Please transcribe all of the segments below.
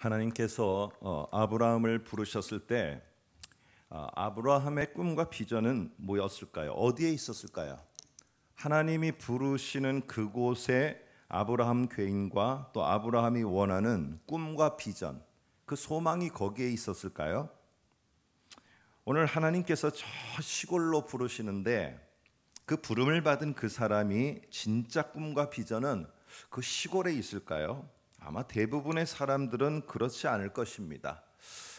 하나님께서 어, 아브라함을 부르셨을 때 아, 아브라함의 꿈과 비전은 뭐였을까요? 어디에 있었을까요? 하나님이 부르시는 그곳에 아브라함 괴인과 또 아브라함이 원하는 꿈과 비전, 그 소망이 거기에 있었을까요? 오늘 하나님께서 저 시골로 부르시는데 그 부름을 받은 그 사람이 진짜 꿈과 비전은 그 시골에 있을까요? 아마 대부분의 사람들은 그렇지 않을 것입니다.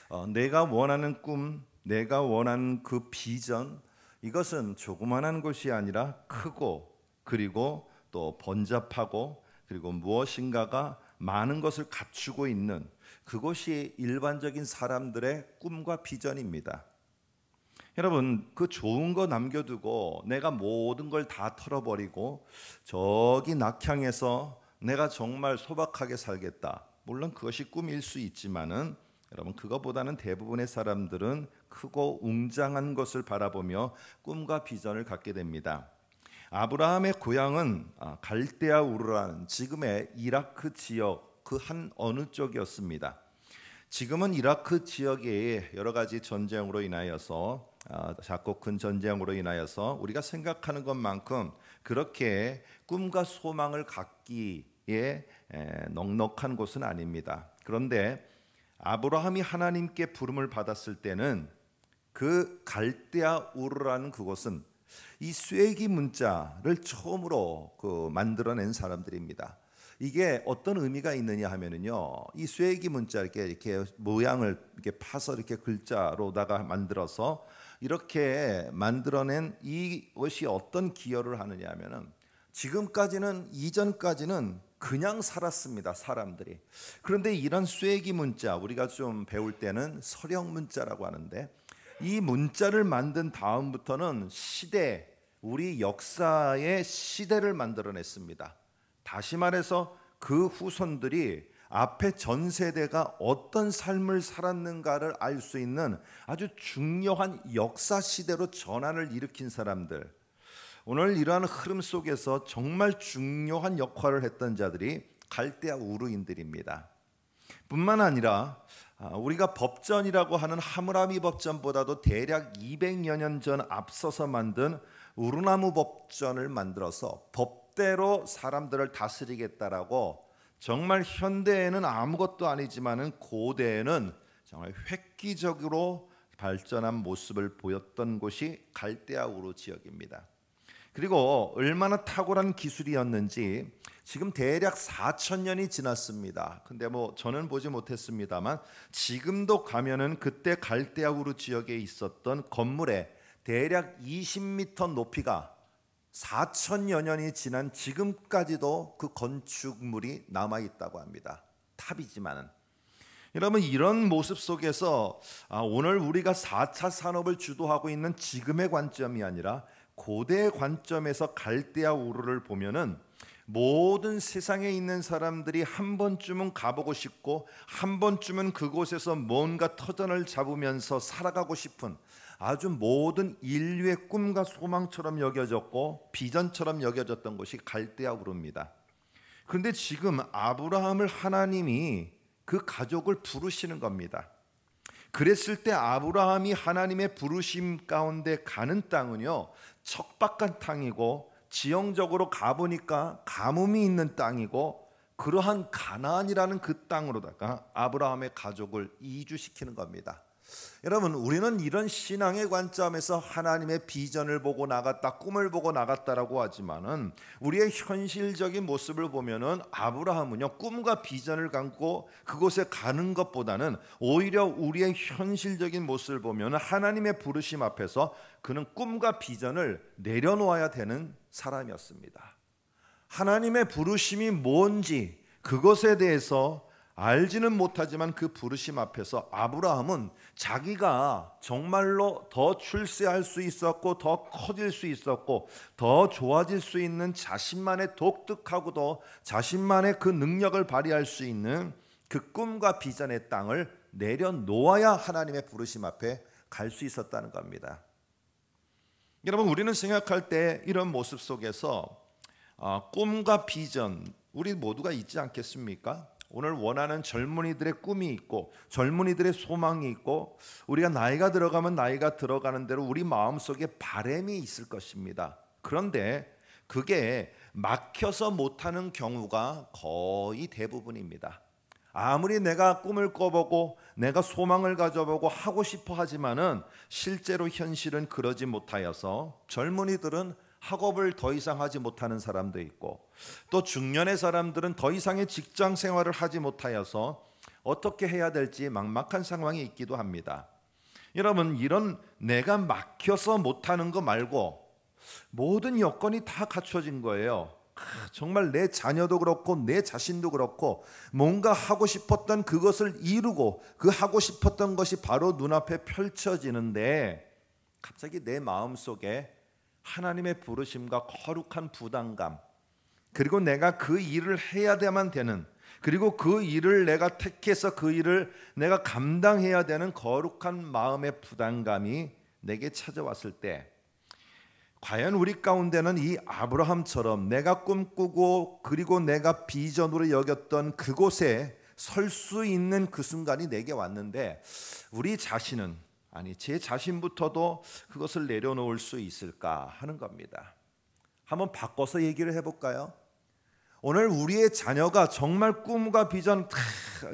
어, 내가 원하는 꿈, 내가 원하는 그 비전, 이것은 조그만한 것이 아니라 크고 그리고 또 번잡하고 그리고 무엇인가가 많은 것을 갖추고 있는 그것이 일반적인 사람들의 꿈과 비전입니다. 여러분, 그 좋은 거 남겨두고 내가 모든 걸 다 털어버리고 저기 낙향에서 내가 정말 소박하게 살겠다. 물론 그것이 꿈일 수 있지만은 여러분 그것보다는 대부분의 사람들은 크고 웅장한 것을 바라보며 꿈과 비전을 갖게 됩니다. 아브라함의 고향은 아, 갈대아 우르라는 지금의 이라크 지역 그 한 어느 쪽이었습니다. 지금은 이라크 지역에 여러 가지 전쟁으로 인하여서 아, 작고 큰 전쟁으로 인하여서 우리가 생각하는 것만큼 그렇게 꿈과 소망을 갖기 예, 에 넉넉한 곳은 아닙니다. 그런데 아브라함이 하나님께 부름을 받았을 때는 그 갈대아 우르라는 그곳은 이 쇠기 문자를 처음으로 그 만들어낸 사람들입니다. 이게 어떤 의미가 있느냐 하면은요, 이 쇠기 문자 이렇게 이렇게 모양을 이렇게 파서 이렇게 글자로다가 만들어서 이렇게 만들어낸 이것이 어떤 기여를 하느냐 하면은 지금까지는 이전까지는 그냥 살았습니다. 사람들이. 그런데 이런 쐐기 문자 우리가 좀 배울 때는 서령 문자라고 하는데 이 문자를 만든 다음부터는 시대 우리 역사의 시대를 만들어냈습니다. 다시 말해서 그 후손들이 앞에 전 세대가 어떤 삶을 살았는가를 알 수 있는 아주 중요한 역사 시대로 전환을 일으킨 사람들. 오늘 이러한 흐름 속에서 정말 중요한 역할을 했던 자들이 갈대아 우르인들입니다. 뿐만 아니라 아, 우리가 법전이라고 하는 하무라미 법전보다도 대략 200여 년 전 앞서서 만든 우르나무 법전을 만들어서 법대로 사람들을 다스리겠다라고 정말 현대에는 아무것도 아니지만은 고대에는 정말 획기적으로 발전한 모습을 보였던 곳이 갈대아 우르 지역입니다. 그리고 얼마나 탁월한 기술이었는지 지금 대략 4천 년이 지났습니다. 근데 뭐 저는 보지 못했습니다만 지금도 가면은 그때 갈대아우르 지역에 있었던 건물에 대략 20m 높이가 4천여 년이 지난 지금까지도 그 건축물이 남아 있다고 합니다. 탑이지만은 여러분 이런 모습 속에서 아, 오늘 우리가 4차 산업을 주도하고 있는 지금의 관점이 아니라 고대 관점에서 갈대아 우르를 보면은 모든 세상에 있는 사람들이 한 번쯤은 가보고 싶고 한 번쯤은 그곳에서 뭔가 터전을 잡으면서 살아가고 싶은 아주 모든 인류의 꿈과 소망처럼 여겨졌고 비전처럼 여겨졌던 것이 갈대아 우르입니다. 그런데 지금 아브라함을 하나님이 그 가족을 부르시는 겁니다. 그랬을 때 아브라함이 하나님의 부르심 가운데 가는 땅은요, 척박한 땅이고 지형적으로 가보니까 가뭄이 있는 땅이고 그러한 가나안이라는 그 땅으로다가 아브라함의 가족을 이주시키는 겁니다. 여러분, 우리는 이런 신앙의 관점에서 하나님의 비전을 보고 나갔다, 꿈을 보고 나갔다라고 하지만은 우리의 현실적인 모습을 보면은 아브라함은요, 꿈과 비전을 갖고 그곳에 가는 것보다는 오히려 우리의 현실적인 모습을 보면 하나님의 부르심 앞에서 그는 꿈과 비전을 내려놓아야 되는 사람이었습니다. 하나님의 부르심이 뭔지 그것에 대해서 알지는 못하지만 그 부르심 앞에서 아브라함은 자기가 정말로 더 출세할 수 있었고 더 커질 수 있었고 더 좋아질 수 있는 자신만의 독특하고 도 자신만의 그 능력을 발휘할 수 있는 그 꿈과 비전의 땅을 내려놓아야 하나님의 부르심 앞에 갈 수 있었다는 겁니다. 여러분 우리는 생각할 때 이런 모습 속에서 어, 꿈과 비전 우리 모두가 있지 않겠습니까? 오늘 원하는 젊은이들의 꿈이 있고 젊은이들의 소망이 있고 우리가 나이가 들어가면 나이가 들어가는 대로 우리 마음속에 바램이 있을 것입니다. 그런데 그게 막혀서 못하는 경우가 거의 대부분입니다. 아무리 내가 꿈을 꿔보고 내가 소망을 가져보고 하고 싶어 하지만은 실제로 현실은 그러지 못하여서 젊은이들은 학업을 더 이상 하지 못하는 사람도 있고 또 중년의 사람들은 더 이상의 직장 생활을 하지 못하여서 어떻게 해야 될지 막막한 상황이 있기도 합니다. 여러분 이런 내가 막혀서 못하는 거 말고 모든 여건이 다 갖춰진 거예요. 정말 내 자녀도 그렇고 내 자신도 그렇고 뭔가 하고 싶었던 그것을 이루고 그 하고 싶었던 것이 바로 눈앞에 펼쳐지는데 갑자기 내 마음 속에 하나님의 부르심과 거룩한 부담감 그리고 내가 그 일을 해야만 되는 그리고 그 일을 내가 택해서 그 일을 내가 감당해야 되는 거룩한 마음의 부담감이 내게 찾아왔을 때 과연 우리 가운데는 이 아브라함처럼 내가 꿈꾸고 그리고 내가 비전으로 여겼던 그곳에 설 수 있는 그 순간이 내게 왔는데 우리 자신은 아니 제 자신부터도 그것을 내려놓을 수 있을까 하는 겁니다. 한번 바꿔서 얘기를 해볼까요? 오늘 우리의 자녀가 정말 꿈과 비전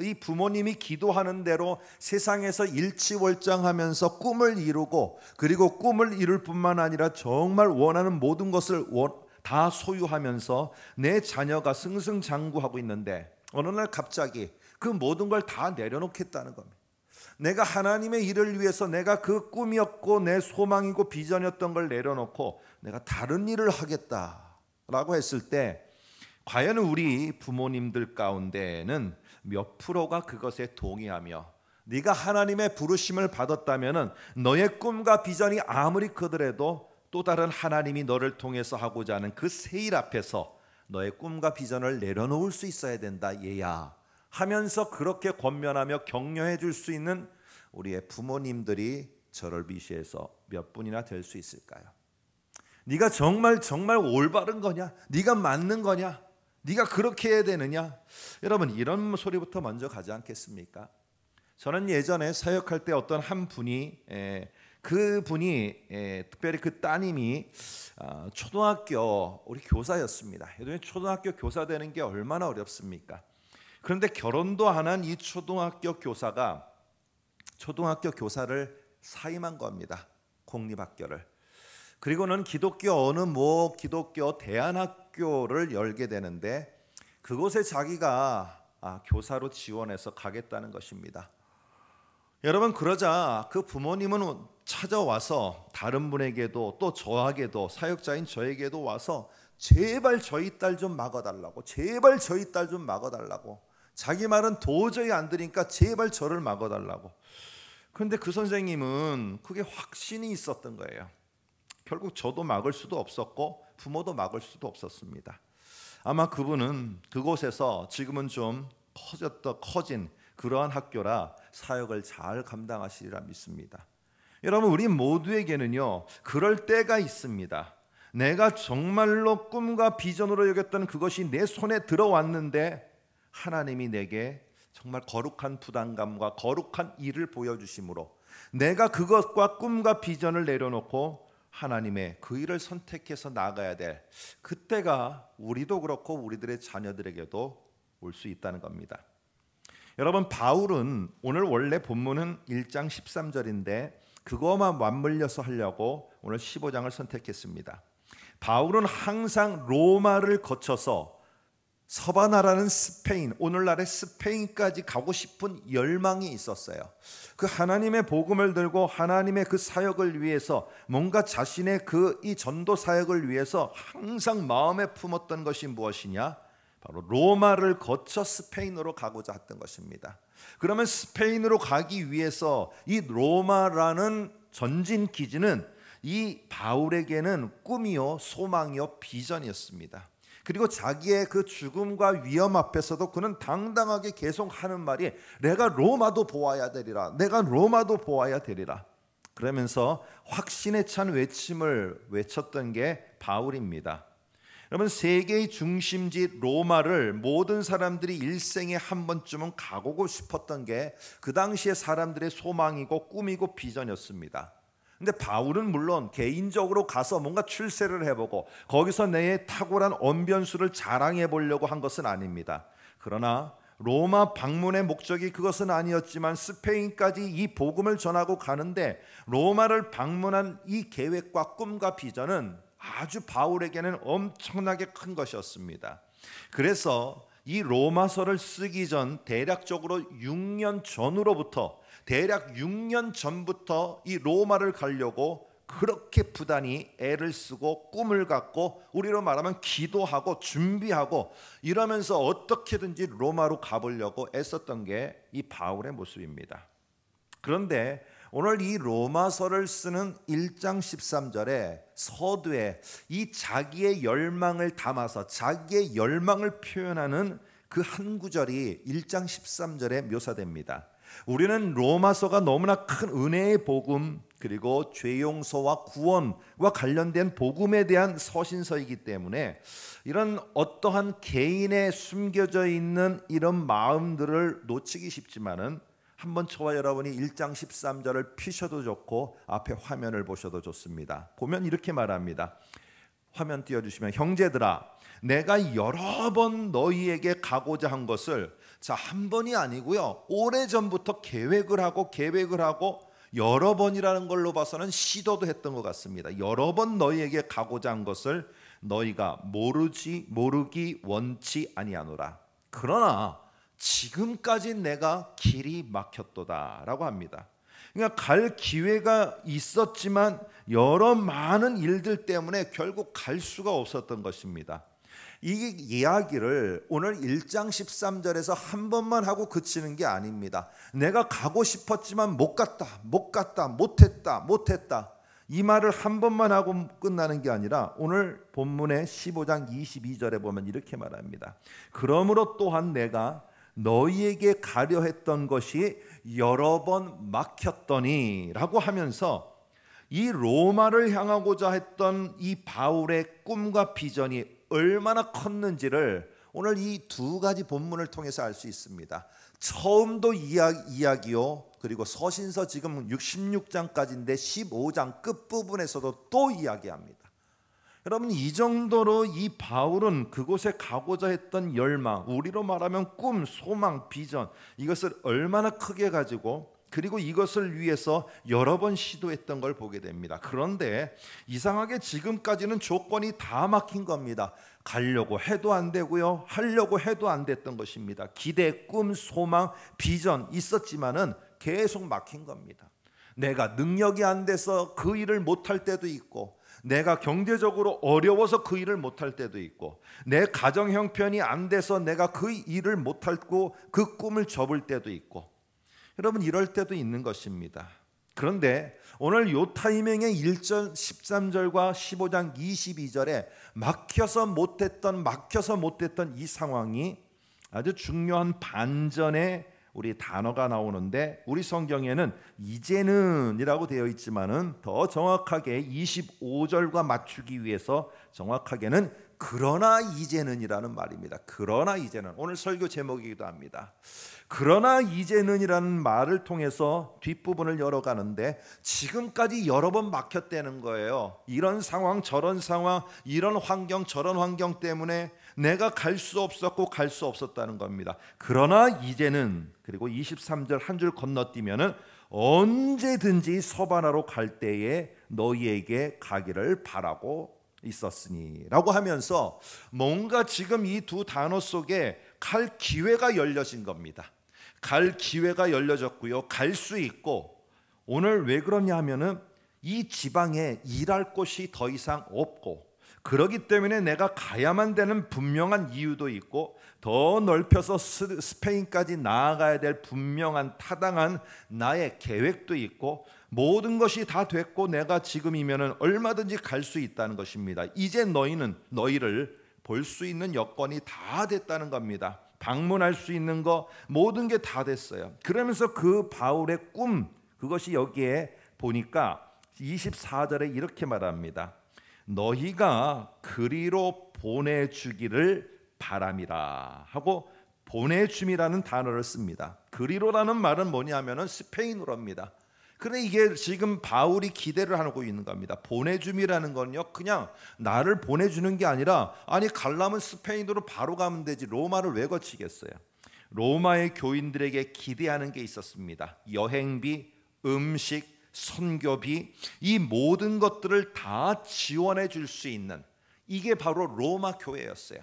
이 부모님이 기도하는 대로 세상에서 일치월장하면서 꿈을 이루고 그리고 꿈을 이룰 뿐만 아니라 정말 원하는 모든 것을 다 소유하면서 내 자녀가 승승장구하고 있는데 어느 날 갑자기 그 모든 걸 다 내려놓겠다는 겁니다. 내가 하나님의 일을 위해서 내가 그 꿈이었고 내 소망이고 비전이었던 걸 내려놓고 내가 다른 일을 하겠다라고 했을 때 과연 우리 부모님들 가운데는 몇 프로가 그것에 동의하며 네가 하나님의 부르심을 받았다면은 너의 꿈과 비전이 아무리 크더라도 또 다른 하나님이 너를 통해서 하고자 하는 그 세일 앞에서 너의 꿈과 비전을 내려놓을 수 있어야 된다 얘야 하면서 그렇게 권면하며 격려해 줄 수 있는 우리의 부모님들이 저를 미시해서 몇 분이나 될 수 있을까요? 네가 정말 정말 올바른 거냐? 네가 맞는 거냐? 네가 그렇게 해야 되느냐? 여러분 이런 소리부터 먼저 가지 않겠습니까? 저는 예전에 사역할 때 어떤 한 분이 그 분이 특별히 그 따님이 아, 초등학교 우리 교사였습니다. 초등학교 교사 되는 게 얼마나 어렵습니까? 그런데 결혼도 안 한 이 초등학교 교사가 초등학교 교사를 사임한 겁니다. 공립학교를. 그리고는 기독교 어느 모 기독교 대안학교를 열게 되는데 그곳에 자기가 아, 교사로 지원해서 가겠다는 것입니다. 여러분 그러자 그 부모님은 찾아와서 다른 분에게도 또 저에게도 사역자인 저에게도 와서 제발 저희 딸 좀 막아달라고 제발 저희 딸 좀 막아달라고 자기 말은 도저히 안 들으니까 제발 저를 막아달라고. 그런데 그 선생님은 그게 확신이 있었던 거예요. 결국 저도 막을 수도 없었고 부모도 막을 수도 없었습니다. 아마 그분은 그곳에서 지금은 좀 커졌다 커진 그러한 학교라 사역을 잘 감당하시리라 믿습니다. 여러분 우리 모두에게는요 그럴 때가 있습니다. 내가 정말로 꿈과 비전으로 여겼던 그것이 내 손에 들어왔는데 하나님이 내게 정말 거룩한 부담감과 거룩한 일을 보여주심으로 내가 그것과 꿈과 비전을 내려놓고 하나님의 그 일을 선택해서 나가야 될 그때가 우리도 그렇고 우리들의 자녀들에게도 올 수 있다는 겁니다. 여러분 바울은 오늘 원래 본문은 1장 13절인데 그거만 맞물려서 하려고 오늘 15장을 선택했습니다. 바울은 항상 로마를 거쳐서 서바나라는 스페인, 오늘날의 스페인까지 가고 싶은 열망이 있었어요. 그 하나님의 복음을 들고 하나님의 그 사역을 위해서 뭔가 자신의 그 이 전도 사역을 위해서 항상 마음에 품었던 것이 무엇이냐? 바로 로마를 거쳐 스페인으로 가고자 했던 것입니다. 그러면 스페인으로 가기 위해서 이 로마라는 전진 기지는 이 바울에게는 꿈이요, 소망이요, 비전이었습니다. 그리고 자기의 그 죽음과 위험 앞에서도 그는 당당하게 계속 하는 말이 내가 로마도 보아야 되리라. 내가 로마도 보아야 되리라. 그러면서 확신에 찬 외침을 외쳤던 게 바울입니다. 여러분 세계의 중심지 로마를 모든 사람들이 일생에 한 번쯤은 가보고 싶었던 게 그 당시의 사람들의 소망이고 꿈이고 비전이었습니다. 근데 바울은 물론 개인적으로 가서 뭔가 출세를 해보고 거기서 내의 탁월한 언변수를 자랑해 보려고 한 것은 아닙니다. 그러나 로마 방문의 목적이 그것은 아니었지만 스페인까지 이 복음을 전하고 가는데 로마를 방문한 이 계획과 꿈과 비전은 아주 바울에게는 엄청나게 큰 것이었습니다. 그래서 이 로마서를 쓰기 전 대략적으로 6년 전으로부터 대략 6년 전부터 이 로마를 가려고 그렇게 부단히 애를 쓰고 꿈을 갖고 우리로 말하면 기도하고 준비하고 이러면서 어떻게든지 로마로 가보려고 애썼던 게 이 바울의 모습입니다. 그런데 오늘 이 로마서를 쓰는 1장 13절에 서두에 이 자기의 열망을 담아서 자기의 열망을 표현하는 그 한 구절이 1장 13절에 묘사됩니다. 우리는 로마서가 너무나 큰 은혜의 복음 그리고 죄 용서와 구원과 관련된 복음에 대한 서신서이기 때문에 이런 어떠한 개인의 숨겨져 있는 이런 마음들을 놓치기 쉽지만은 한번 저와 여러분이 1장 13절을 피셔도 좋고 앞에 화면을 보셔도 좋습니다. 보면 이렇게 말합니다. 화면 띄워 주시면 형제들아 내가 여러 번 너희에게 가고자 한 것을 자, 한 번이 아니고요. 오래전부터 계획을 하고 계획을 하고 여러 번이라는 걸로 봐서는 시도도 했던 것 같습니다. 여러 번 너희에게 가고자 한 것을 너희가 모르지 모르기 원치 아니하노라. 그러나 지금까지 내가 길이 막혔도다라고 합니다. 그러니까 갈 기회가 있었지만 여러 많은 일들 때문에 결국 갈 수가 없었던 것입니다. 이 이야기를 오늘 1장 13절에서 한 번만 하고 그치는 게 아닙니다. 내가 가고 싶었지만 못 갔다, 못 갔다, 못했다, 못했다. 이 말을 한 번만 하고 끝나는 게 아니라 오늘 본문의 15장 22절에 보면 이렇게 말합니다. 그러므로 또한 내가 너희에게 가려 했던 것이 여러 번 막혔더니 라고 하면서 이 로마를 향하고자 했던 이 바울의 꿈과 비전이 얼마나 컸는지를 오늘 이 두 가지 본문을 통해서 알 수 있습니다. 처음도 이야기, 요 그리고 서신서 지금 66장까지인데 15장 끝부분에서도 또 이야기합니다. 여러분 이 정도로 이 바울은 그곳에 가고자 했던 열망, 우리로 말하면 꿈, 소망, 비전 이것을 얼마나 크게 가지고 그리고 이것을 위해서 여러 번 시도했던 걸 보게 됩니다. 그런데 이상하게 지금까지는 조건이 다 막힌 겁니다. 가려고 해도 안 되고요. 하려고 해도 안 됐던 것입니다. 기대, 꿈, 소망, 비전 있었지만은 계속 막힌 겁니다. 내가 능력이 안 돼서 그 일을 못 할 때도 있고 내가 경제적으로 어려워서 그 일을 못 할 때도 있고 내 가정 형편이 안 돼서 내가 그 일을 못할고그 꿈을 접을 때도 있고 여러분 이럴 때도 있는 것입니다. 그런데 오늘 요 타이밍에 1절 13절과 15장 22절에 막혀서 못했던 막혀서 못했던 이 상황이 아주 중요한 반전의 우리 단어가 나오는데 우리 성경에는 이제는이라고 되어 있지만은 더 정확하게 25절과 맞추기 위해서 정확하게는 그러나 이제는이라는 말입니다. 그러나 이제는 오늘 설교 제목이기도 합니다. 그러나 이제는이라는 말을 통해서 뒷부분을 열어가는데 지금까지 여러 번 막혔다는 거예요. 이런 상황 저런 상황 이런 환경 저런 환경 때문에 내가 갈 수 없었고 갈 수 없었다는 겁니다. 그러나 이제는 그리고 23절 한 줄 건너뛰면은 언제든지 서바나로 갈 때에 너희에게 가기를 바라고 있었으니라고 하면서 뭔가 지금 이 두 단어 속에 갈 기회가 열려진 겁니다. 갈 기회가 열려졌고요. 갈 수 있고 오늘 왜 그러냐 하면은 이 지방에 일할 곳이 더 이상 없고 그러기 때문에 내가 가야만 되는 분명한 이유도 있고 더 넓혀서 스페인까지 나아가야 될 분명한 타당한 나의 계획도 있고 모든 것이 다 됐고 내가 지금이면은 얼마든지 갈 수 있다는 것입니다. 이제 너희는 너희를 볼 수 있는 여건이 다 됐다는 겁니다. 방문할 수 있는 거 모든 게 다 됐어요. 그러면서 그 바울의 꿈 그것이 여기에 보니까 24절에 이렇게 말합니다. 너희가 그리로 보내주기를 바람이라 하고 보내줌이라는 단어를 씁니다. 그리로라는 말은 뭐냐면은 스페인어입니다. 그런데 이게 지금 바울이 기대를 하고 있는 겁니다. 보내줌이라는 건요, 그냥 나를 보내주는 게 아니라, 아니, 갈라면 스페인으로 바로 가면 되지, 로마를 왜 거치겠어요? 로마의 교인들에게 기대하는 게 있었습니다. 여행비, 음식, 선교비, 이 모든 것들을 다 지원해 줄 수 있는, 이게 바로 로마 교회였어요.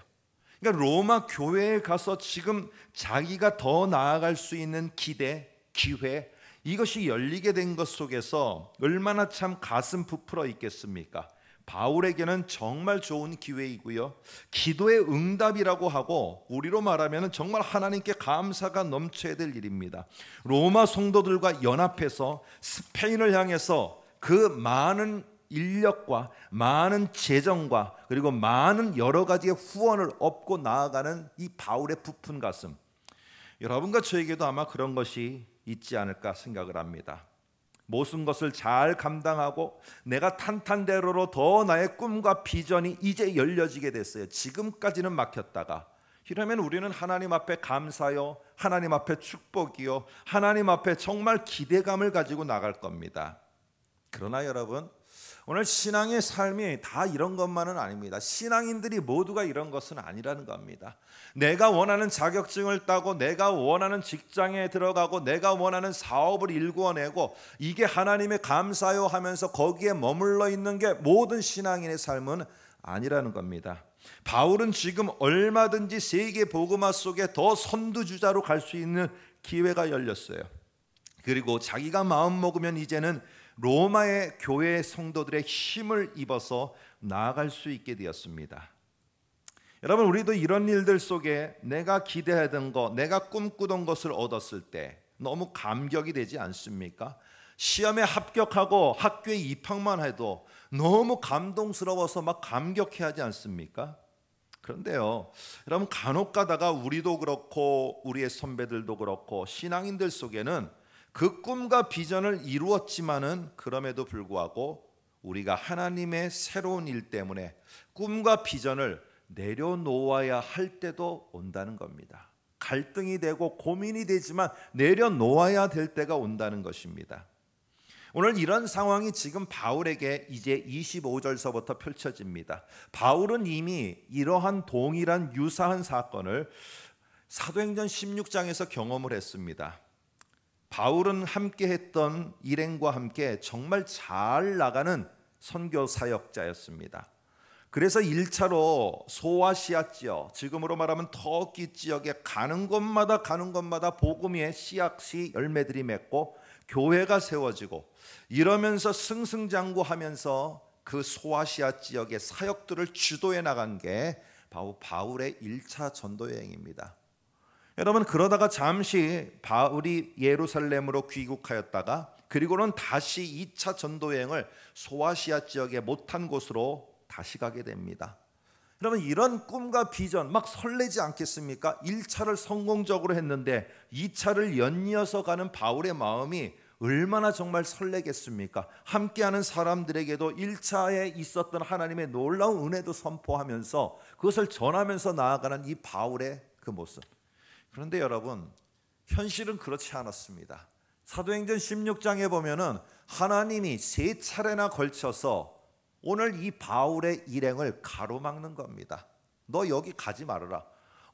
그러니까 로마 교회에 가서 지금 자기가 더 나아갈 수 있는 기대, 기회, 이것이 열리게 된 것 속에서 얼마나 참 가슴 부풀어 있겠습니까? 바울에게는 정말 좋은 기회이고요. 기도의 응답이라고 하고 우리로 말하면 정말 하나님께 감사가 넘쳐야 될 일입니다. 로마 성도들과 연합해서 스페인을 향해서 그 많은 인력과 많은 재정과 그리고 많은 여러 가지의 후원을 업고 나아가는 이 바울의 부푼 가슴. 여러분과 저에게도 아마 그런 것이 있지 않을까 생각을 합니다. 모순 것을 잘 감당하고 내가 탄탄대로로 더 나의 꿈과 비전이 이제 열려지게 됐어요. 지금까지는 막혔다가 이러면 우리는 하나님 앞에 감사요, 하나님 앞에 축복이요, 하나님 앞에 정말 기대감을 가지고 나갈 겁니다. 그러나 여러분, 오늘 신앙의 삶이 다 이런 것만은 아닙니다. 신앙인들이 모두가 이런 것은 아니라는 겁니다. 내가 원하는 자격증을 따고 내가 원하는 직장에 들어가고 내가 원하는 사업을 일구어내고 이게 하나님의 감사요 하면서 거기에 머물러 있는 게 모든 신앙인의 삶은 아니라는 겁니다. 바울은 지금 얼마든지 세계 복음화 속에 더 선두주자로 갈 수 있는 기회가 열렸어요. 그리고 자기가 마음 먹으면 이제는 로마의 교회 성도들의 힘을 입어서 나아갈 수 있게 되었습니다. 여러분 우리도 이런 일들 속에 내가 기대하던 것, 내가 꿈꾸던 것을 얻었을 때 너무 감격이 되지 않습니까? 시험에 합격하고 학교에 입학만 해도 너무 감동스러워서 막 감격해하지 않습니까? 그런데요, 여러분 간혹 가다가 우리도 그렇고 우리의 선배들도 그렇고 신앙인들 속에는 그 꿈과 비전을 이루었지만은 그럼에도 불구하고 우리가 하나님의 새로운 일 때문에 꿈과 비전을 내려놓아야 할 때도 온다는 겁니다. 갈등이 되고 고민이 되지만 내려놓아야 될 때가 온다는 것입니다. 오늘 이런 상황이 지금 바울에게 이제 25절서부터 펼쳐집니다. 바울은 이미 이러한 동일한 유사한 사건을 사도행전 16장에서 경험을 했습니다. 바울은 함께 했던 일행과 함께 정말 잘 나가는 선교 사역자였습니다. 그래서 1차로 소아시아 지역, 지금으로 말하면 터키 지역에 가는 곳마다 가는 곳마다 복음의 씨앗이 열매들이 맺고 교회가 세워지고 이러면서 승승장구하면서 그 소아시아 지역의 사역들을 주도해 나간 게 바로 바울의 1차 전도 여행입니다. 여러분 그러다가 잠시 바울이 예루살렘으로 귀국하였다가 그리고는 다시 2차 전도 여행을 소아시아 지역의 못한 곳으로 다시 가게 됩니다. 여러분 이런 꿈과 비전 막 설레지 않겠습니까? 1차를 성공적으로 했는데 2차를 연이어서 가는 바울의 마음이 얼마나 정말 설레겠습니까? 함께하는 사람들에게도 1차에 있었던 하나님의 놀라운 은혜도 선포하면서 그것을 전하면서 나아가는 이 바울의 그 모습. 그런데 여러분, 현실은 그렇지 않았습니다. 사도행전 16장에 보면은 하나님이 세 차례나 걸쳐서 오늘 이 바울의 일행을 가로막는 겁니다. 너 여기 가지 말아라.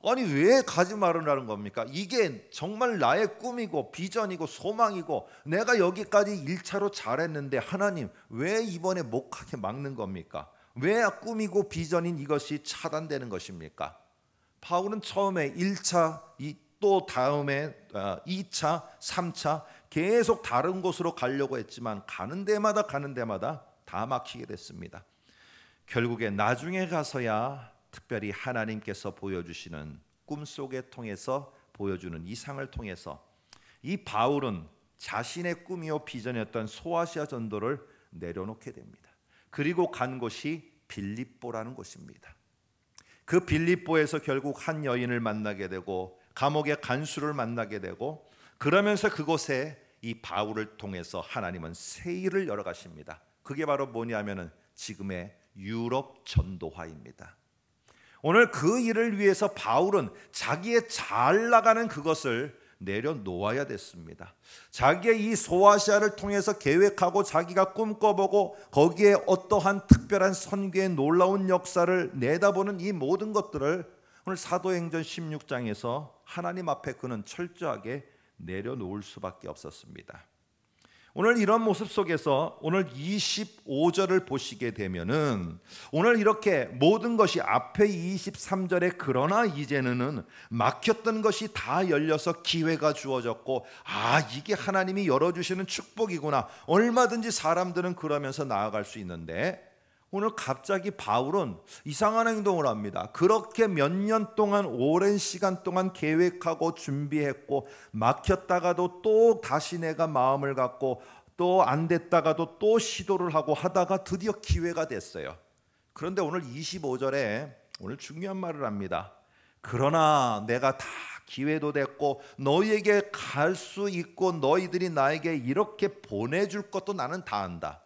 아니 왜 가지 말으라는 겁니까? 이게 정말 나의 꿈이고 비전이고 소망이고 내가 여기까지 1차로 잘했는데 하나님 왜 이번에 못 가게 막는 겁니까? 왜 꿈이고 비전인 이것이 차단되는 것입니까? 바울은 처음에 1차, 또 다음에 2차, 아, 3차 계속 다른 곳으로 가려고 했지만 가는 데마다 가는 데마다 다 막히게 됐습니다. 결국에 나중에 가서야 특별히 하나님께서 보여주시는 꿈속에 통해서 보여주는 이상을 통해서 이 바울은 자신의 꿈이요 비전이었던 소아시아 전도를 내려놓게 됩니다. 그리고 간 곳이 빌립보라는 곳입니다. 그 빌립보에서 결국 한 여인을 만나게 되고 감옥의 간수를 만나게 되고 그러면서 그곳에 이 바울을 통해서 하나님은 세 일을 열어 가십니다. 그게 바로 뭐냐면은 지금의 유럽 전도화입니다. 오늘 그 일을 위해서 바울은 자기의 잘 나가는 그것을 내려놓아야 됐습니다. 자기의 이 소아시아를 통해서 계획하고 자기가 꿈꿔보고 거기에 어떠한 특별한 선교의 놀라운 역사를 내다보는 이 모든 것들을 오늘 사도행전 16장에서 하나님 앞에 그는 철저하게 내려놓을 수밖에 없었습니다. 오늘 이런 모습 속에서 오늘 25절을 보시게 되면은 오늘 이렇게 모든 것이 앞에 23절에 그러나 이제는 막혔던 것이 다 열려서 기회가 주어졌고 아 이게 하나님이 열어주시는 축복이구나 얼마든지 사람들은 그러면서 나아갈 수 있는데 오늘 갑자기 바울은 이상한 행동을 합니다. 그렇게 몇 년 동안 오랜 시간 동안 계획하고 준비했고 막혔다가도 또 다시 내가 마음을 갖고 또 안 됐다가도 또 시도를 하고 하다가 드디어 기회가 됐어요. 그런데 오늘 25절에 오늘 중요한 말을 합니다. 그러나 내가 다 기회도 됐고 너희에게 갈 수 있고 너희들이 나에게 이렇게 보내줄 것도 나는 다 안다.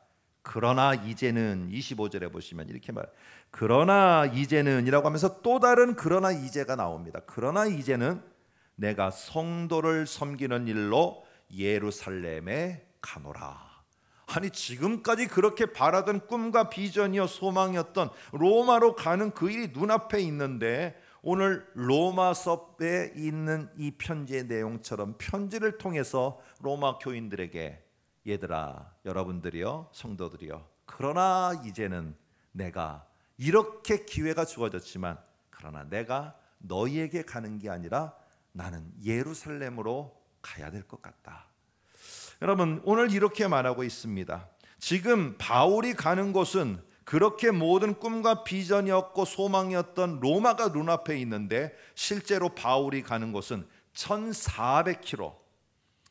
그러나 이제는 25절에 보시면 이렇게 말. 그러나 이제는이라고 하면서 또 다른 그러나 이제가 나옵니다. 그러나 이제는 내가 성도를 섬기는 일로 예루살렘에 가노라. 아니 지금까지 그렇게 바라던 꿈과 비전이요 소망이었던 로마로 가는 그 일이 눈앞에 있는데 오늘 로마서에 있는 이 편지의 내용처럼 편지를 통해서 로마 교인들에게 얘들아 여러분들이요 성도들이요 그러나 이제는 내가 이렇게 기회가 주어졌지만 그러나 내가 너희에게 가는 게 아니라 나는 예루살렘으로 가야 될 것 같다. 여러분 오늘 이렇게 말하고 있습니다. 지금 바울이 가는 곳은 그렇게 모든 꿈과 비전이었고 소망이었던 로마가 눈앞에 있는데 실제로 바울이 가는 곳은 1400km.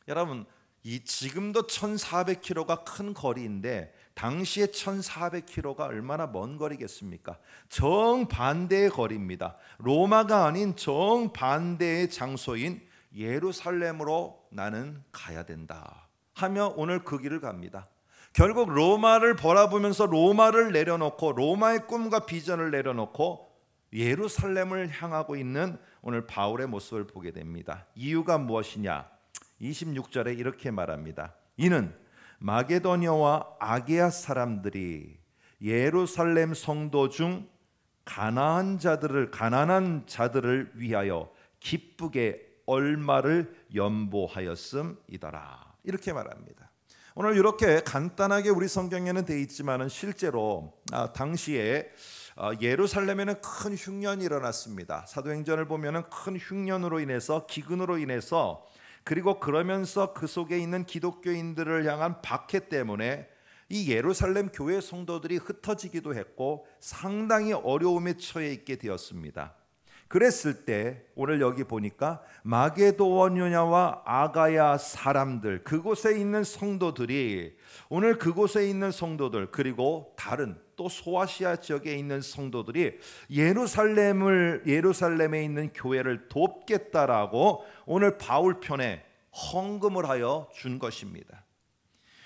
여러분 이 지금도 1,400km가 큰 거리인데 당시에 1,400km가 얼마나 먼 거리겠습니까? 정반대의 거리입니다. 로마가 아닌 정반대의 장소인 예루살렘으로 나는 가야 된다. 하며 오늘 그 길을 갑니다. 결국 로마를 바라보면서 로마를 내려놓고 로마의 꿈과 비전을 내려놓고 예루살렘을 향하고 있는 오늘 바울의 모습을 보게 됩니다. 이유가 무엇이냐? 26절에 이렇게 말합니다. 이는 마게도니와 아게아 사람들이 예루살렘 성도 중 가난한 자들을 가난한 자들을 위하여 기쁘게 얼마를 연보하였음이더라. 이렇게 말합니다. 오늘 이렇게 간단하게 우리 성경에는 돼 있지만은 실제로 아, 당시에 아, 예루살렘에는 큰 흉년이 일어났습니다. 사도행전을 보면은 큰 흉년으로 인해서 기근으로 인해서 그리고 그러면서 그 속에 있는 기독교인들을 향한 박해 때문에 이 예루살렘 교회 성도들이 흩어지기도 했고 상당히 어려움에 처해 있게 되었습니다. 그랬을 때 오늘 여기 보니까 마게도원유냐와 아가야 사람들 그곳에 있는 성도들이 오늘 그곳에 있는 성도들 그리고 다른 또 소아시아 지역에 있는 성도들이 예루살렘을 예루살렘에 있는 교회를 돕겠다라고 오늘 바울 편에 헌금을 하여 준 것입니다.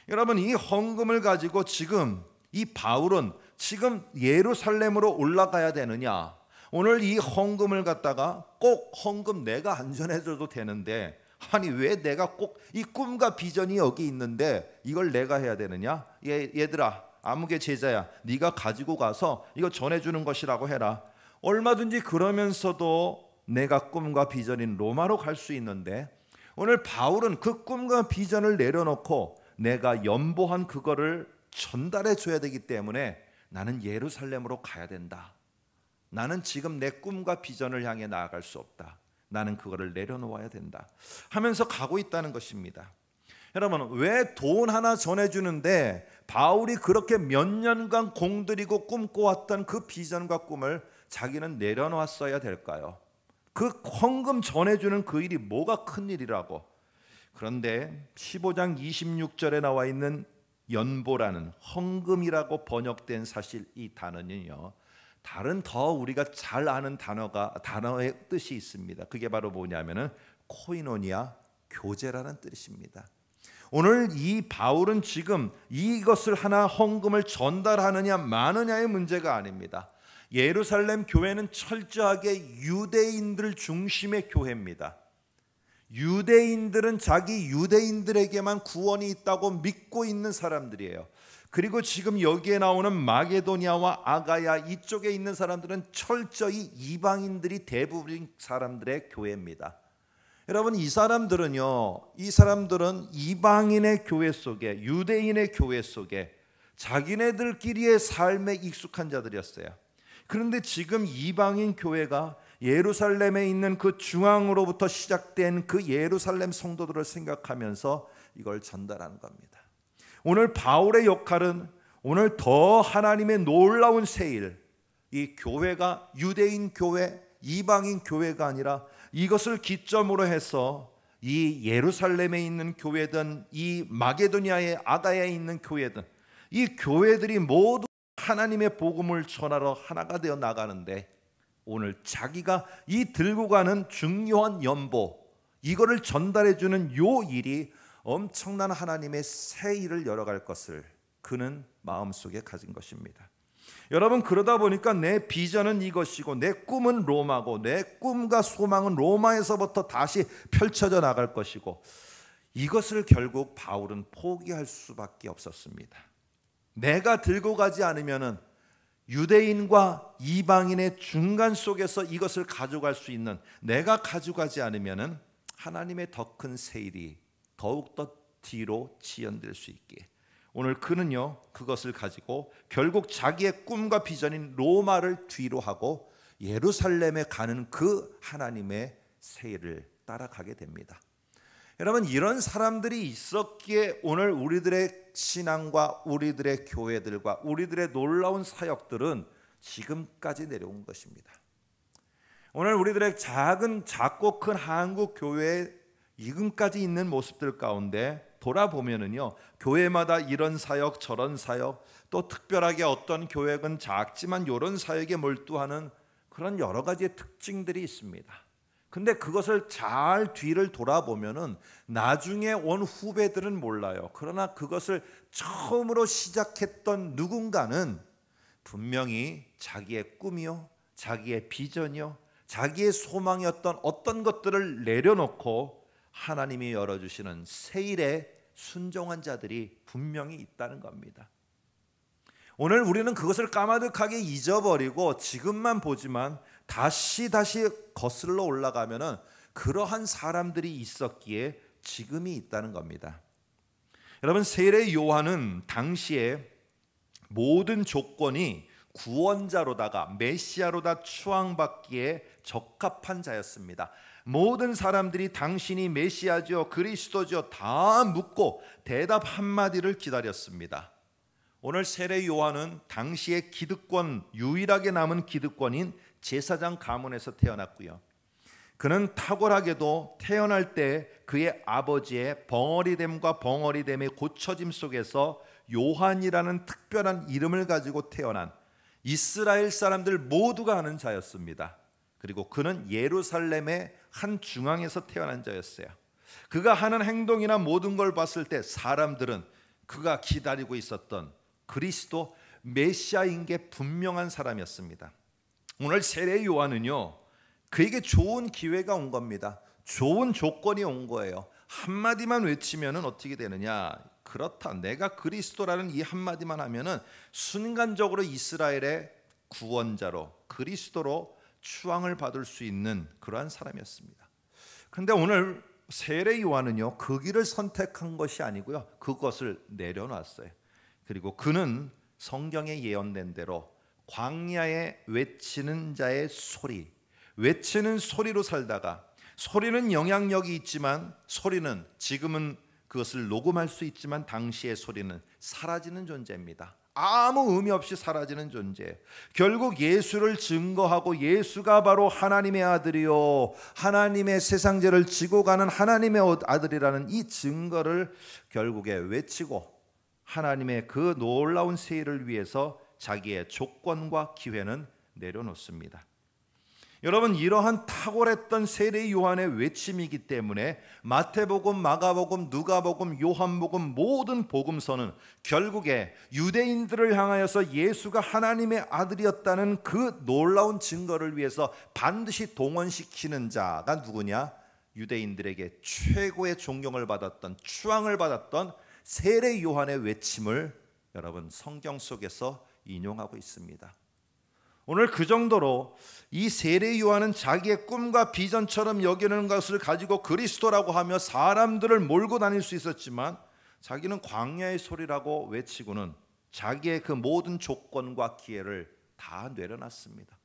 여러분 이 헌금을 가지고 지금 이 바울은 지금 예루살렘으로 올라가야 되느냐? 오늘 이 헌금을 갖다가 꼭 헌금 내가 안전해줘도 되는데 아니 왜 내가 꼭 이 꿈과 비전이 여기 있는데 이걸 내가 해야 되느냐? 얘, 예, 얘들아 아무개 제자야. 네가 가지고 가서 이거 전해주는 것이라고 해라. 얼마든지 그러면서도 내가 꿈과 비전인 로마로 갈 수 있는데 오늘 바울은 그 꿈과 비전을 내려놓고 내가 연보한 그거를 전달해 줘야 되기 때문에 나는 예루살렘으로 가야 된다. 나는 지금 내 꿈과 비전을 향해 나아갈 수 없다. 나는 그거를 내려놓아야 된다. 하면서 가고 있다는 것입니다. 여러분, 왜 돈 하나 전해주는데 바울이 그렇게 몇 년간 공들이고 꿈꿔왔던 그 비전과 꿈을 자기는 내려놓았어야 될까요? 그 헌금 전해주는 그 일이 뭐가 큰 일이라고. 그런데 15장 26절에 나와 있는 연보라는 헌금이라고 번역된 사실 이 단어는요. 다른 더 우리가 잘 아는 단어가 단어의 뜻이 있습니다. 그게 바로 뭐냐면은 코이노니아 교제라는 뜻입니다. 오늘 이 바울은 지금 이것을 하나 헌금을 전달하느냐 마느냐의 문제가 아닙니다. 예루살렘 교회는 철저하게 유대인들 중심의 교회입니다. 유대인들은 자기 유대인들에게만 구원이 있다고 믿고 있는 사람들이에요. 그리고 지금 여기에 나오는 마게도니아와 아가야 이쪽에 있는 사람들은 철저히 이방인들이 대부분 사람들의 교회입니다. 여러분 이 사람들은요. 이 사람들은 이방인의 교회 속에 유대인의 교회 속에 자기네들끼리의 삶에 익숙한 자들이었어요. 그런데 지금 이방인 교회가 예루살렘에 있는 그 중앙으로부터 시작된 그 예루살렘 성도들을 생각하면서 이걸 전달하는 겁니다. 오늘 바울의 역할은 오늘 더 하나님의 놀라운 세일, 이 교회가 유대인 교회, 이방인 교회가 아니라 이것을 기점으로 해서 이 예루살렘에 있는 교회든 이 마게도니아의 아다에 있는 교회든 이 교회들이 모두 하나님의 복음을 전하러 하나가 되어 나가는데 오늘 자기가 이 들고 가는 중요한 연보 이거를 전달해 주는 요 일이 엄청난 하나님의 새 일을 열어갈 것을 그는 마음속에 가진 것입니다. 여러분 그러다 보니까 내 비전은 이것이고 내 꿈은 로마고 내 꿈과 소망은 로마에서부터 다시 펼쳐져 나갈 것이고 이것을 결국 바울은 포기할 수밖에 없었습니다. 내가 들고 가지 않으면은 유대인과 이방인의 중간 속에서 이것을 가져갈 수 있는 내가 가져가지 않으면은 하나님의 더 큰 세일이 더욱 더 뒤로 지연될 수 있게 오늘 그는요 그것을 가지고 결국 자기의 꿈과 비전인 로마를 뒤로 하고 예루살렘에 가는 그 하나님의 세일을 따라가게 됩니다. 여러분 이런 사람들이 있었기에 오늘 우리들의 신앙과 우리들의 교회들과 우리들의 놀라운 사역들은 지금까지 내려온 것입니다. 오늘 우리들의 작은 작고 큰 한국 교회에 지금까지 있는 모습들 가운데 돌아보면은요 교회마다 이런 사역 저런 사역 또 특별하게 어떤 교회는 작지만 이런 사역에 몰두하는 그런 여러 가지의 특징들이 있습니다. 근데 그것을 잘 뒤를 돌아보면은 나중에 온 후배들은 몰라요. 그러나 그것을 처음으로 시작했던 누군가는 분명히 자기의 꿈이요, 자기의 비전이요, 자기의 소망이었던 어떤 것들을 내려놓고 하나님이 열어주시는 세일에 순종한 자들이 분명히 있다는 겁니다. 오늘 우리는 그것을 까마득하게 잊어버리고 지금만 보지만 다시 다시 거슬러 올라가면은 그러한 사람들이 있었기에 지금이 있다는 겁니다. 여러분 세례 요한은 당시에 모든 조건이 구원자로다가 메시아로다 추앙받기에 적합한 자였습니다. 모든 사람들이 당신이 메시아죠 그리스도죠 다 묻고 대답 한마디를 기다렸습니다. 오늘 세례 요한은 당시의 기득권 유일하게 남은 기득권인 제사장 가문에서 태어났고요. 그는 탁월하게도 태어날 때 그의 아버지의 벙어리됨과 벙어리됨의 고쳐짐 속에서 요한이라는 특별한 이름을 가지고 태어난 이스라엘 사람들 모두가 아는 자였습니다. 그리고 그는 예루살렘의 한 중앙에서 태어난 자였어요. 그가 하는 행동이나 모든 걸 봤을 때 사람들은 그가 기다리고 있었던 그리스도 메시아인 게 분명한 사람이었습니다. 오늘 세례 요한은요. 그에게 좋은 기회가 온 겁니다. 좋은 조건이 온 거예요. 한마디만 외치면은 어떻게 되느냐? 그렇다. 내가 그리스도라는 이 한마디만 하면은 순간적으로 이스라엘의 구원자로 그리스도로 추앙을 받을 수 있는 그러한 사람이었습니다. 그런데 오늘 세례 요한은요 그 길을 선택한 것이 아니고요 그것을 내려놨어요. 그리고 그는 성경에 예언된 대로 광야에 외치는 자의 소리, 외치는 소리로 살다가 소리는 영향력이 있지만 소리는 지금은 그것을 녹음할 수 있지만 당시의 소리는 사라지는 존재입니다. 아무 의미 없이 사라지는 존재. 결국 예수를 증거하고 예수가 바로 하나님의 아들이요. 하나님의 세상제를 지고 가는 하나님의 어- 아들이라는 이 증거를 결국에 외치고 하나님의 그 놀라운 세일을 위해서 자기의 조건과 기회는 내려놓습니다. 여러분 이러한 탁월했던 세례 요한의 외침이기 때문에 마태복음, 마가복음, 누가복음, 요한복음 모든 복음서는 결국에 유대인들을 향하여서 예수가 하나님의 아들이었다는 그 놀라운 증거를 위해서 반드시 동원시키는 자가 누구냐? 유대인들에게 최고의 존경을 받았던 추앙을 받았던 세례 요한의 외침을 여러분 성경 속에서 인용하고 있습니다. 오늘 그 정도로 이 세례 요한은 자기의 꿈과 비전처럼 여기는 것을 가지고 그리스도라고 하며 사람들을 몰고 다닐 수 있었지만 자기는 광야의 소리라고 외치고는 자기의 그 모든 조건과 기회를 다 내려놨습니다.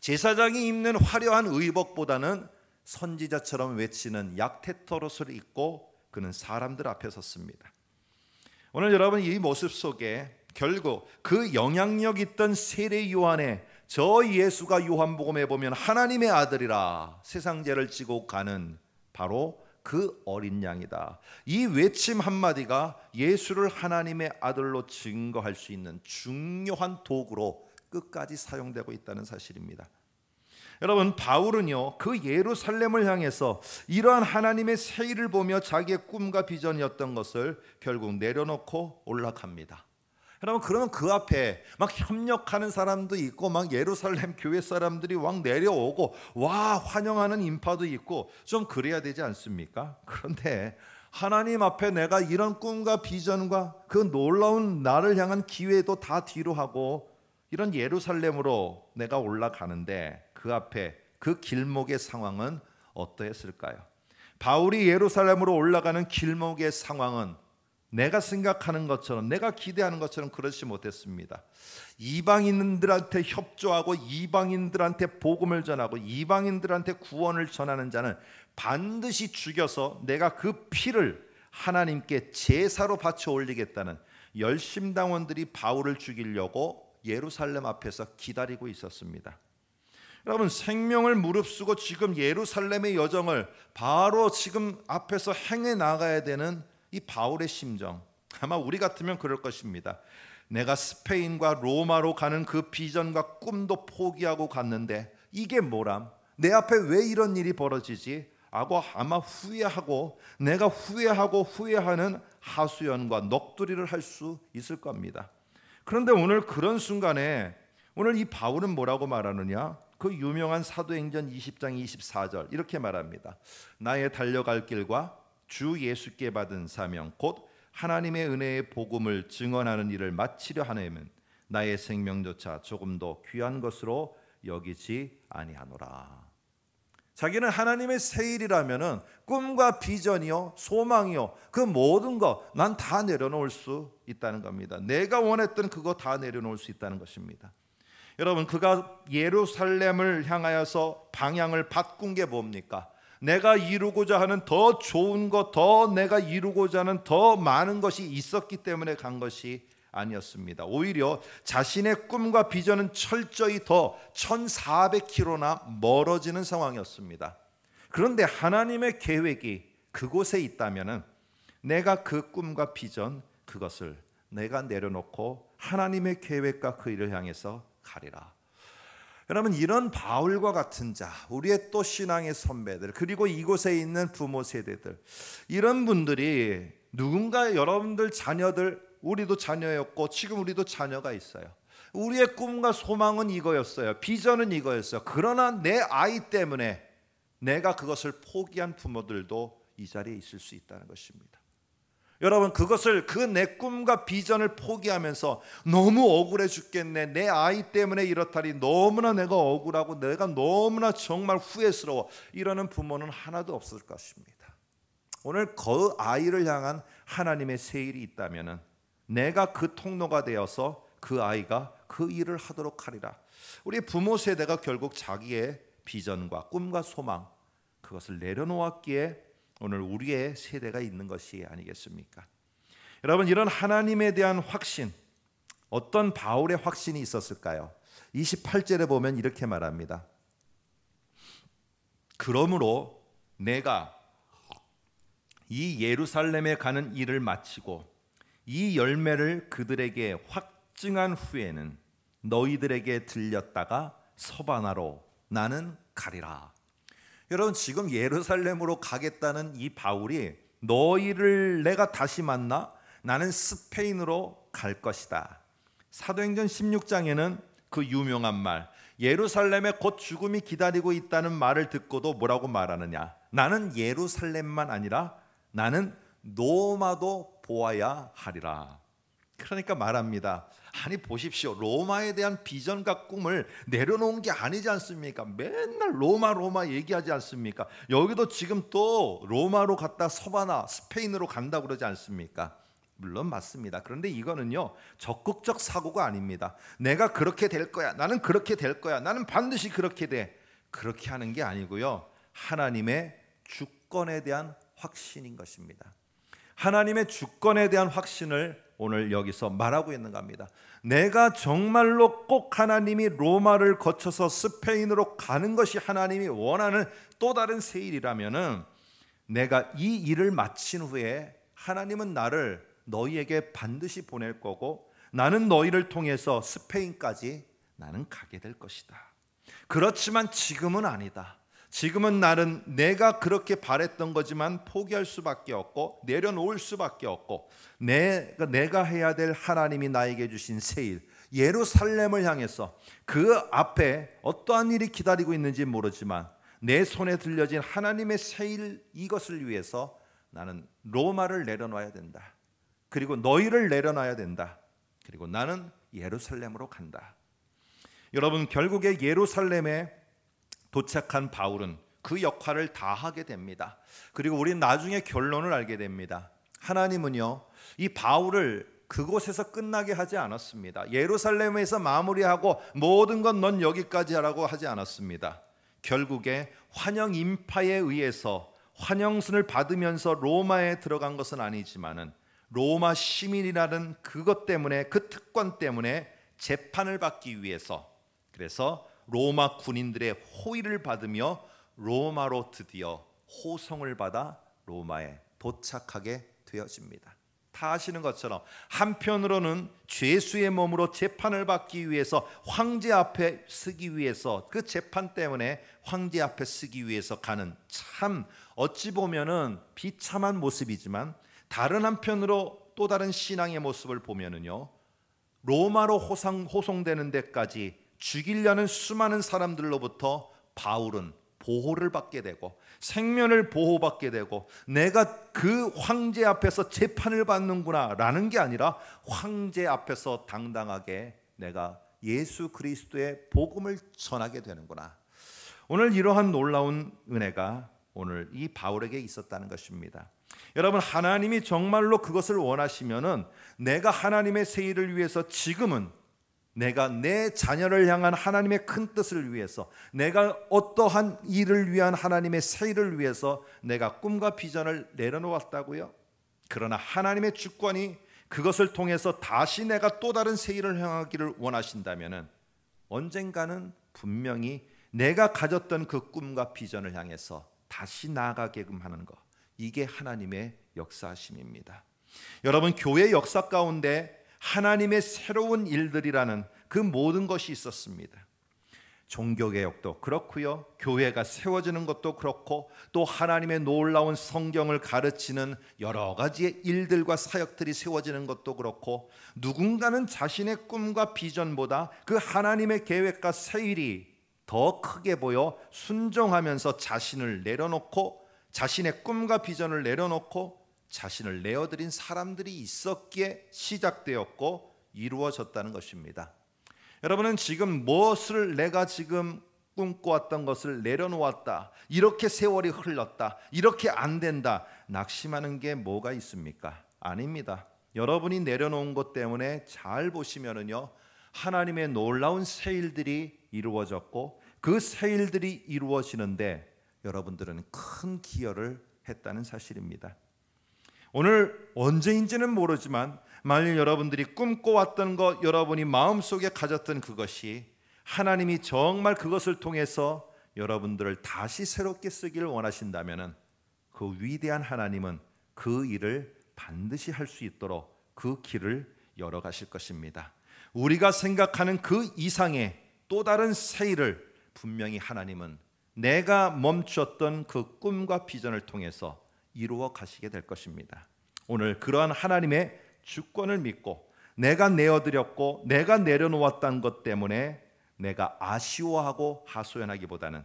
제사장이 입는 화려한 의복보다는 선지자처럼 외치는 약테터로스를 입고 그는 사람들 앞에 섰습니다. 오늘 여러분 이 모습 속에 결국 그 영향력 있던 세례 요한의 저 예수가 요한복음에 보면 하나님의 아들이라 세상 죄를 지고 가는 바로 그 어린 양이다. 이 외침 한마디가 예수를 하나님의 아들로 증거할 수 있는 중요한 도구로 끝까지 사용되고 있다는 사실입니다. 여러분 바울은요 그 예루살렘을 향해서 이러한 하나님의 세일을 보며 자기의 꿈과 비전이었던 것을 결국 내려놓고 올라갑니다. 여러분 그러면 그 앞에 막 협력하는 사람도 있고 막 예루살렘 교회 사람들이 왕 내려오고 와 환영하는 인파도 있고 좀 그래야 되지 않습니까? 그런데 하나님 앞에 내가 이런 꿈과 비전과 그 놀라운 나를 향한 기회도 다 뒤로 하고 이런 예루살렘으로 내가 올라가는데 그 앞에 그 길목의 상황은 어떠했을까요? 바울이 예루살렘으로 올라가는 길목의 상황은 내가 생각하는 것처럼 내가 기대하는 것처럼 그렇지 못했습니다. 이방인들한테 협조하고 이방인들한테 복음을 전하고 이방인들한테 구원을 전하는 자는 반드시 죽여서 내가 그 피를 하나님께 제사로 바쳐 올리겠다는 열심당원들이 바울을 죽이려고 예루살렘 앞에서 기다리고 있었습니다. 여러분 생명을 무릅쓰고 지금 예루살렘의 여정을 바로 지금 앞에서 행해 나가야 되는 이 바울의 심정 아마 우리 같으면 그럴 것입니다. 내가 스페인과 로마로 가는 그 비전과 꿈도 포기하고 갔는데 이게 뭐람? 내 앞에 왜 이런 일이 벌어지지? 하고 아마 후회하고 내가 후회하고 후회하는 하수연과 넋두리를 할 수 있을 겁니다. 그런데 오늘 그런 순간에 오늘 이 바울은 뭐라고 말하느냐? 그 유명한 사도행전 20장 24절 이렇게 말합니다. 나의 달려갈 길과 주 예수께 받은 사명 곧 하나님의 은혜의 복음을 증언하는 일을 마치려 하면 나의 생명조차 조금도 귀한 것으로 여기지 아니하노라. 자기는 하나님의 세일이라면은 꿈과 비전이요, 소망이요, 그 모든 것 난 다 내려놓을 수 있다는 겁니다. 내가 원했던 그거 다 내려놓을 수 있다는 것입니다. 여러분, 그가 예루살렘을 향하여서 방향을 바꾼 게 뭡니까? 내가 이루고자 하는 더 좋은 것, 더 내가 이루고자 하는 더 많은 것이 있었기 때문에 간 것이 아니었습니다. 오히려 자신의 꿈과 비전은 철저히 더 1,400km나 멀어지는 상황이었습니다. 그런데 하나님의 계획이 그곳에 있다면 내가 그 꿈과 비전 그것을 내가 내려놓고 하나님의 계획과 그 일을 향해서 가리라. 여러분 이런 바울과 같은 자, 우리의 또 신앙의 선배들, 그리고 이곳에 있는 부모 세대들 이런 분들이 누군가 여러분들 자녀들 우리도 자녀였고 지금 우리도 자녀가 있어요. 우리의 꿈과 소망은 이거였어요. 비전은 이거였어요. 그러나 내 아이 때문에 내가 그것을 포기한 부모들도 이 자리에 있을 수 있다는 것입니다. 여러분 그것을 그 내 꿈과 비전을 포기하면서 너무 억울해 죽겠네 내 아이 때문에 이렇다니 너무나 내가 억울하고 내가 너무나 정말 후회스러워 이러는 부모는 하나도 없을 것입니다. 오늘 그 아이를 향한 하나님의 세일이 있다면 내가 그 통로가 되어서 그 아이가 그 일을 하도록 하리라. 우리 부모 세대가 결국 자기의 비전과 꿈과 소망 그것을 내려놓았기에 오늘 우리의 세대가 있는 것이 아니겠습니까? 여러분 이런 하나님에 대한 확신 어떤 바울의 확신이 있었을까요? 28절에 보면 이렇게 말합니다. 그러므로 내가 이 예루살렘에 가는 일을 마치고 이 열매를 그들에게 확증한 후에는 너희들에게 들렸다가 서바나로 나는 가리라. 여러분 지금 예루살렘으로 가겠다는 이 바울이 너희를 내가 다시 만나 나는 스페인으로 갈 것이다. 사도행전 16장에는 그 유명한 말 예루살렘에 곧 죽음이 기다리고 있다는 말을 듣고도 뭐라고 말하느냐? 나는 예루살렘만 아니라 나는 노마도 보아야 하리라. 그러니까 말합니다. 아니 보십시오. 로마에 대한 비전과 꿈을 내려놓은 게 아니지 않습니까? 맨날 로마 로마 얘기하지 않습니까? 여기도 지금 또 로마로 갔다 서바나 스페인으로 간다 그러지 않습니까? 물론 맞습니다. 그런데 이거는요. 적극적 사고가 아닙니다. 내가 그렇게 될 거야. 나는 그렇게 될 거야. 나는 반드시 그렇게 돼. 그렇게 하는 게 아니고요. 하나님의 주권에 대한 확신인 것입니다. 하나님의 주권에 대한 확신을 오늘 여기서 말하고 있는 겁니다. 내가 정말로 꼭 하나님이 로마를 거쳐서 스페인으로 가는 것이 하나님이 원하는 또 다른 세일이라면은 내가 이 일을 마친 후에 하나님은 나를 너희에게 반드시 보낼 거고 나는 너희를 통해서 스페인까지 나는 가게 될 것이다. 그렇지만 지금은 아니다. 지금은 나는 내가 그렇게 바랬던 거지만 포기할 수밖에 없고 내려놓을 수밖에 없고 내가 내가 해야 될 하나님이 나에게 주신 세일 예루살렘을 향해서 그 앞에 어떠한 일이 기다리고 있는지 모르지만 내 손에 들려진 하나님의 세일 이것을 위해서 나는 로마를 내려놔야 된다. 그리고 너희를 내려놔야 된다. 그리고 나는 예루살렘으로 간다. 여러분 결국에 예루살렘에 도착한 바울은 그 역할을 다 하게 됩니다. 그리고 우리는 나중에 결론을 알게 됩니다. 하나님은요, 이 바울을 그곳에서 끝나게 하지 않았습니다. 예루살렘에서 마무리하고 모든 건 넌 여기까지 하라고 하지 않았습니다. 결국에 환영 인파에 의해서 환영순을 받으면서 로마에 들어간 것은 아니지만은 로마 시민이라는 그것 때문에 그 특권 때문에 재판을 받기 위해서 그래서 로마 군인들의 호의를 받으며 로마로 드디어 호성을 받아 로마에 도착하게 되어집니다. 다 아시는 것처럼 한편으로는 죄수의 몸으로 재판을 받기 위해서 황제 앞에 쓰기 위해서 그 재판 때문에 황제 앞에 쓰기 위해서 가는 참 어찌 보면은 비참한 모습이지만 다른 한편으로 또 다른 신앙의 모습을 보면은요 로마로 호상, 호송되는 데까지 죽이려는 수많은 사람들로부터 바울은 보호를 받게 되고 생명을 보호받게 되고 내가 그 황제 앞에서 재판을 받는구나라는 게 아니라 황제 앞에서 당당하게 내가 예수 그리스도의 복음을 전하게 되는구나. 오늘 이러한 놀라운 은혜가 오늘 이 바울에게 있었다는 것입니다. 여러분 하나님이 정말로 그것을 원하시면 내가 하나님의 세일을 위해서 지금은 내가 내 자녀를 향한 하나님의 큰 뜻을 위해서 내가 어떠한 일을 위한 하나님의 세 일을 위해서 내가 꿈과 비전을 내려놓았다고요. 그러나 하나님의 주권이 그것을 통해서 다시 내가 또 다른 세 일을 향하기를 원하신다면 언젠가는 분명히 내가 가졌던 그 꿈과 비전을 향해서 다시 나아가게끔 하는 것. 이게 하나님의 역사심입니다. 여러분 교회 역사 가운데 하나님의 새로운 일들이라는 그 모든 것이 있었습니다. 종교개혁도 그렇고요. 교회가 세워지는 것도 그렇고 또 하나님의 놀라운 성경을 가르치는 여러 가지의 일들과 사역들이 세워지는 것도 그렇고 누군가는 자신의 꿈과 비전보다 그 하나님의 계획과 세일이 더 크게 보여 순종하면서 자신을 내려놓고 자신의 꿈과 비전을 내려놓고 자신을 내어드린 사람들이 있었기에 시작되었고 이루어졌다는 것입니다. 여러분은 지금 무엇을 내가 지금 꿈꿔왔던 것을 내려놓았다. 이렇게 세월이 흘렀다. 이렇게 안 된다. 낙심하는 게 뭐가 있습니까? 아닙니다. 여러분이 내려놓은 것 때문에 잘 보시면은요. 하나님의 놀라운 새 일들이 이루어졌고 그새 일들이 이루어지는데 여러분들은 큰 기여를 했다는 사실입니다. 오늘 언제인지는 모르지만 만일 여러분들이 꿈꿔왔던 것, 여러분이 마음속에 가졌던 그것이 하나님이 정말 그것을 통해서 여러분들을 다시 새롭게 쓰기를 원하신다면 그 위대한 하나님은 그 일을 반드시 할 수 있도록 그 길을 열어 가실 것입니다. 우리가 생각하는 그 이상의 또 다른 새 일을 분명히 하나님은 내가 멈추었던 그 꿈과 비전을 통해서 이루어 가시게 될 것입니다. 오늘 그러한 하나님의 주권을 믿고 내가 내어드렸고 내가 내려놓았다는 것 때문에 내가 아쉬워하고 하소연하기보다는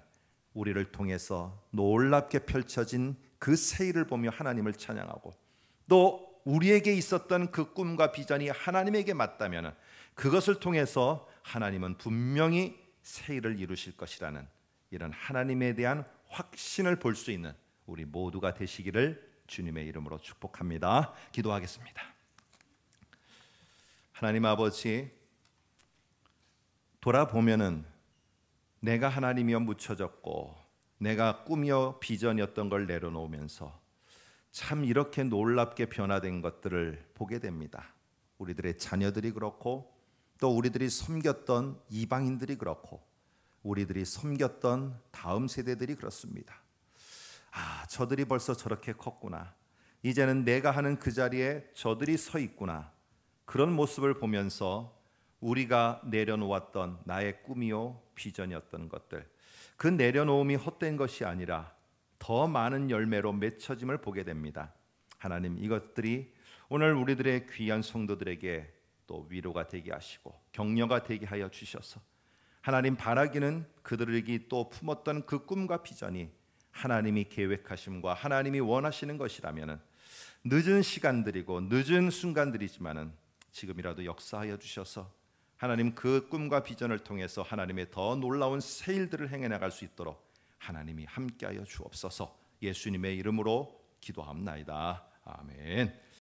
우리를 통해서 놀랍게 펼쳐진 그 세일을 보며 하나님을 찬양하고 또 우리에게 있었던 그 꿈과 비전이 하나님에게 맞다면 그것을 통해서 하나님은 분명히 세일을 이루실 것이라는 이런 하나님에 대한 확신을 볼 수 있는 우리 모두가 되시기를 주님의 이름으로 축복합니다. 기도하겠습니다. 하나님 아버지 돌아보면은 내가 하나님이여 묻혀졌고 내가 꿈이여 비전이었던 걸 내려놓으면서 참 이렇게 놀랍게 변화된 것들을 보게 됩니다. 우리들의 자녀들이 그렇고 또 우리들이 섬겼던 이방인들이 그렇고 우리들이 섬겼던 다음 세대들이 그렇습니다. 아, 저들이 벌써 저렇게 컸구나. 이제는 내가 하는 그 자리에 저들이 서 있구나. 그런 모습을 보면서 우리가 내려놓았던 나의 꿈이요, 비전이었던 것들. 그 내려놓음이 헛된 것이 아니라 더 많은 열매로 맺혀짐을 보게 됩니다. 하나님, 이것들이 오늘 우리들의 귀한 성도들에게 또 위로가 되게 하시고 격려가 되게 하여 주셔서 하나님 바라기는 그들에게 또 품었던 그 꿈과 비전이 하나님이 계획하심과 하나님이 원하시는 것이라면 늦은 시간들이고 늦은 순간들이지만 지금이라도 역사하여 주셔서 하나님 그 꿈과 비전을 통해서 하나님의 더 놀라운 새 일들을 행해 나갈 수 있도록 하나님이 함께하여 주옵소서. 예수님의 이름으로 기도합나이다. 아멘.